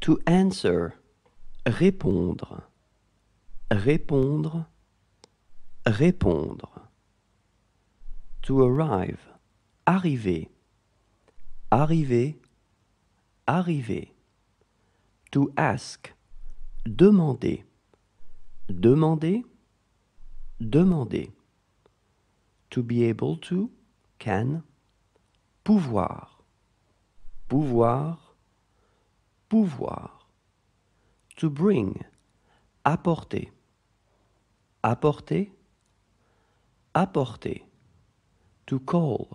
To answer. Répondre. Répondre. Répondre. To arrive. Arriver. Arriver. Arriver. To ask. Demander. Demander. Demander. To be able to. Can. Pouvoir. Pouvoir pouvoir. To bring, apporter. Apporter, apporter. To call,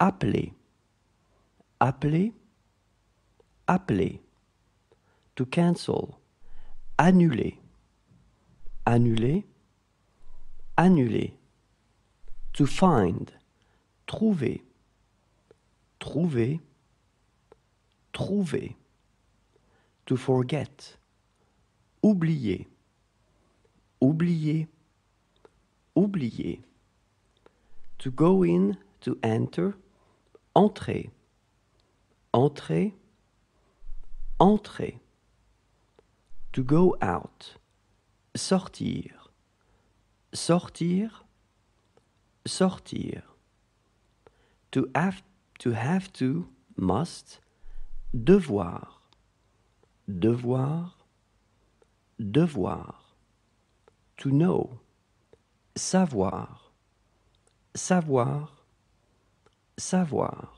appeler. Appeler, appeler. To cancel, annuler. Annuler, annuler. To find, trouver. Trouver, trouver to forget. Oublier, oublier, oublier. To go in, to enter, entrer, entrer, entrer. To go out, sortir, sortir, sortir. To have to, have to must, devoir devoir, devoir, to know, savoir, savoir, savoir,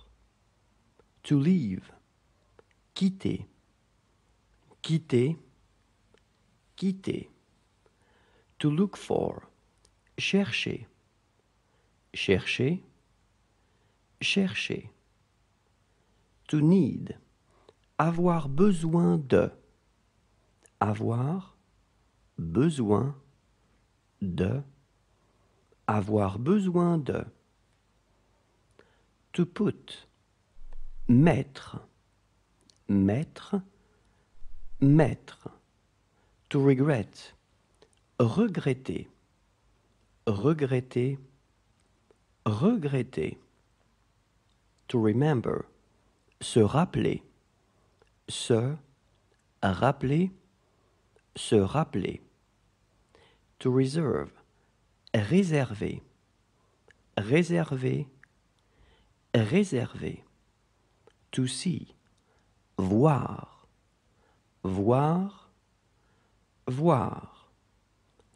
to leave, quitter, quitter, quitter, to look for, chercher, chercher, chercher, to need, avoir besoin de avoir besoin de avoir besoin de to put mettre mettre mettre to regret regretter regretter regretter to remember se rappeler se rappeler, se rappeler. To reserve, réserver, réserver, réserver. To see, voir, voir, voir.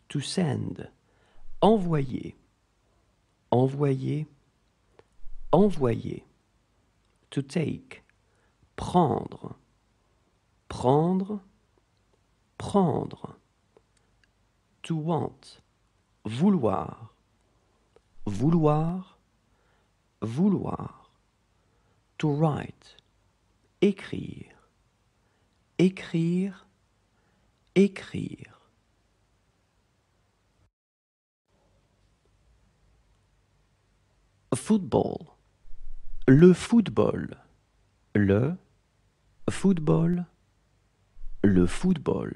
To send, envoyer, envoyer, envoyer. To take, prendre prendre, prendre. To want, vouloir, vouloir, vouloir. To write, écrire, écrire, écrire. Football, le football, le football le football.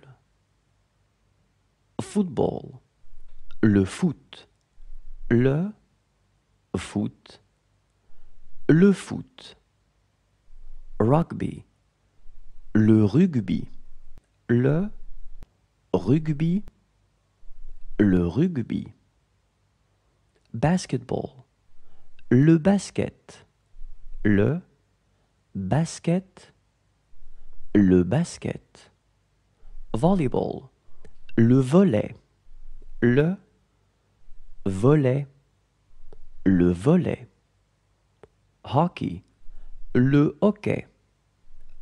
Football. Le foot. Le foot. Le foot. Rugby. Le rugby. Le rugby. Le rugby. Basketball. Le basket. Le basket. Le basket volleyball, le volet, le volet, le volet, hockey, le hockey,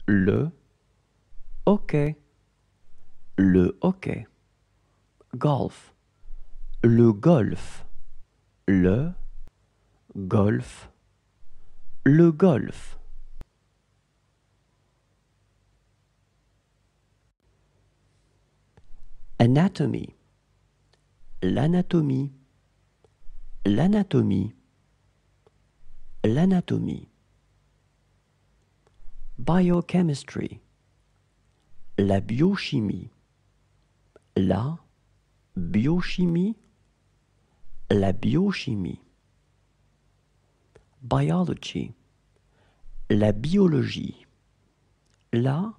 le hockey, le hockey, golf, le golf, le golf, le golf. Anatomy. L'anatomie. L'anatomie. L'anatomie. Biochemistry. La biochimie. La biochimie. La biochimie. Biology. La biologie. La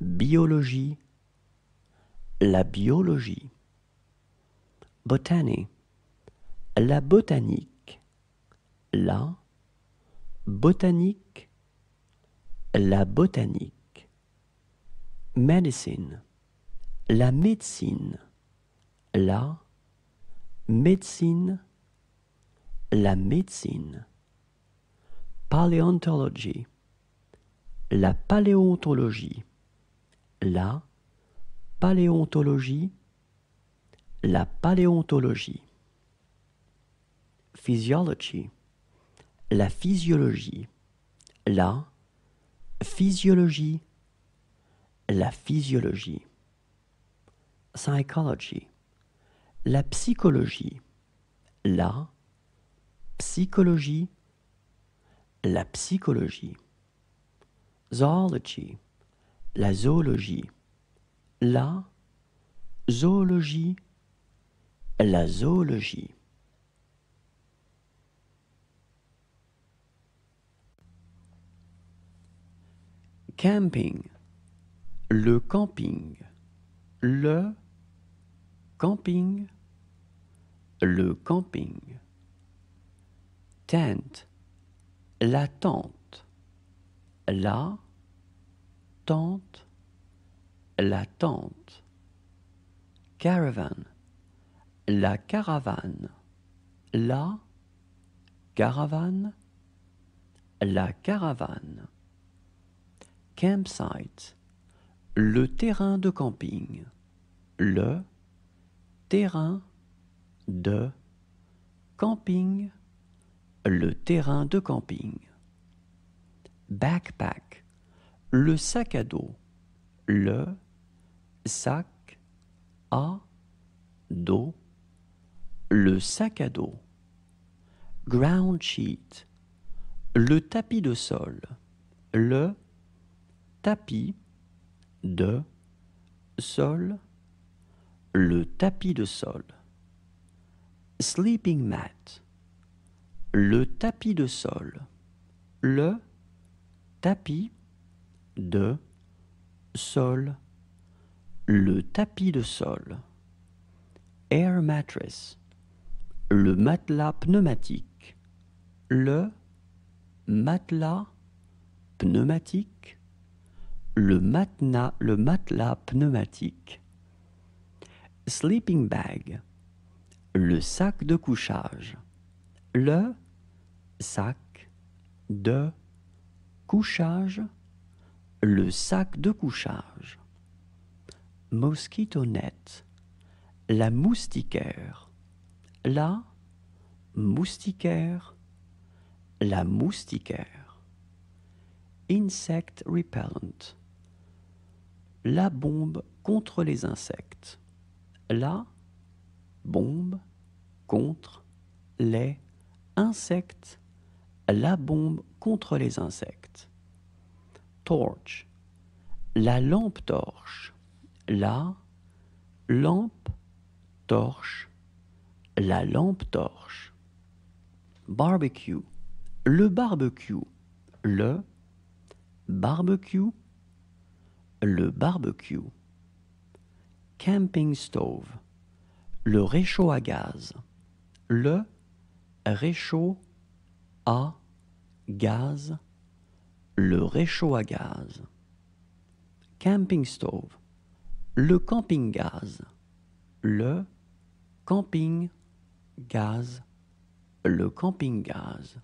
biologie la biologie. botanique la botanique. La botanique, la botanique. Medicine, la médecine. La médecine, la médecine. Paléontologie, la paléontologie. La paléontologie, la paléontologie. Physiology, la physiologie. La physiologie, la physiologie. Psychology, la psychologie. La psychologie, la psychologie. Zoology, la zoologie la zoologie, la zoologie. Camping, le camping, le camping, le camping. Tent, la tente, la tente la tente. Caravan, la caravane, la caravane, la caravane. Campsite, le terrain de camping, le terrain de camping, le terrain de camping. Backpack, le sac à dos, le sac à dos, le sac à dos, ground sheet, le tapis de sol, le tapis de sol, le tapis de sol, sleeping mat, le tapis de sol, le tapis de sol le tapis de sol, air mattress, le matelas pneumatique, le matelas pneumatique, le matelas, le matelas pneumatique, sleeping bag, le sac de couchage, le sac de couchage, le sac de couchage. Mosquito net la moustiquaire, la moustiquaire, la moustiquaire, insect repellent, la bombe contre les insectes, la bombe contre les insectes, la bombe contre les insectes, torch, la lampe torche, la lampe torche, la lampe torche. Barbecue, le barbecue, le barbecue, le barbecue. Camping stove, le réchaud à gaz, le réchaud à gaz, le réchaud à gaz. Camping stove le camping-gaz, le camping-gaz, le camping-gaz.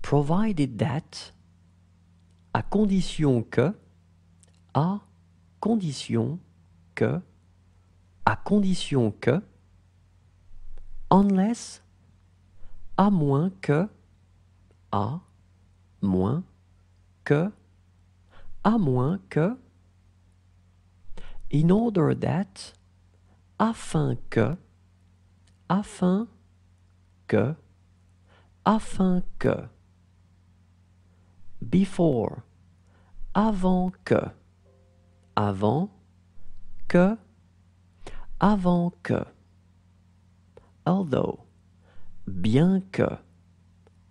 Provided that, à condition que, à condition que, à condition que, unless, à moins que, à moins que, à moins que, in order that, afin que, afin que, afin que, before, avant que, avant que, avant que, although, bien que,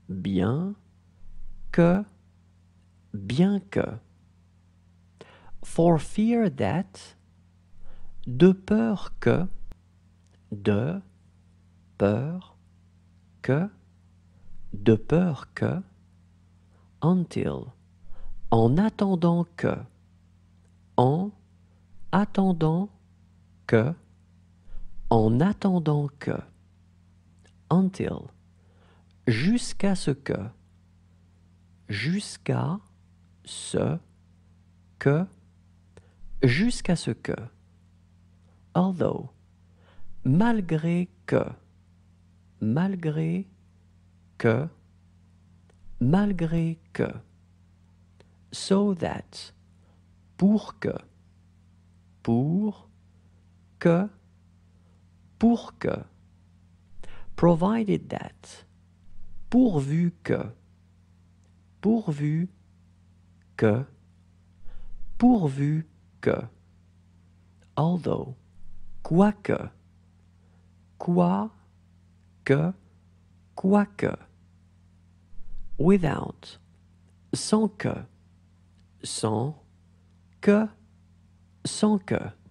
bien que, bien que, for fear that, de peur que, de peur que, de peur que, until, en attendant que, en attendant que, en attendant que, until, jusqu'à ce que, jusqu'à ce que, jusqu'à ce que, although, malgré que, malgré que, malgré que, so that, pour que, pour que, pour que, provided that, pourvu que, pourvu que, pourvu que, although, que, quoi que, quoique, without, sans que, sans que, sans que.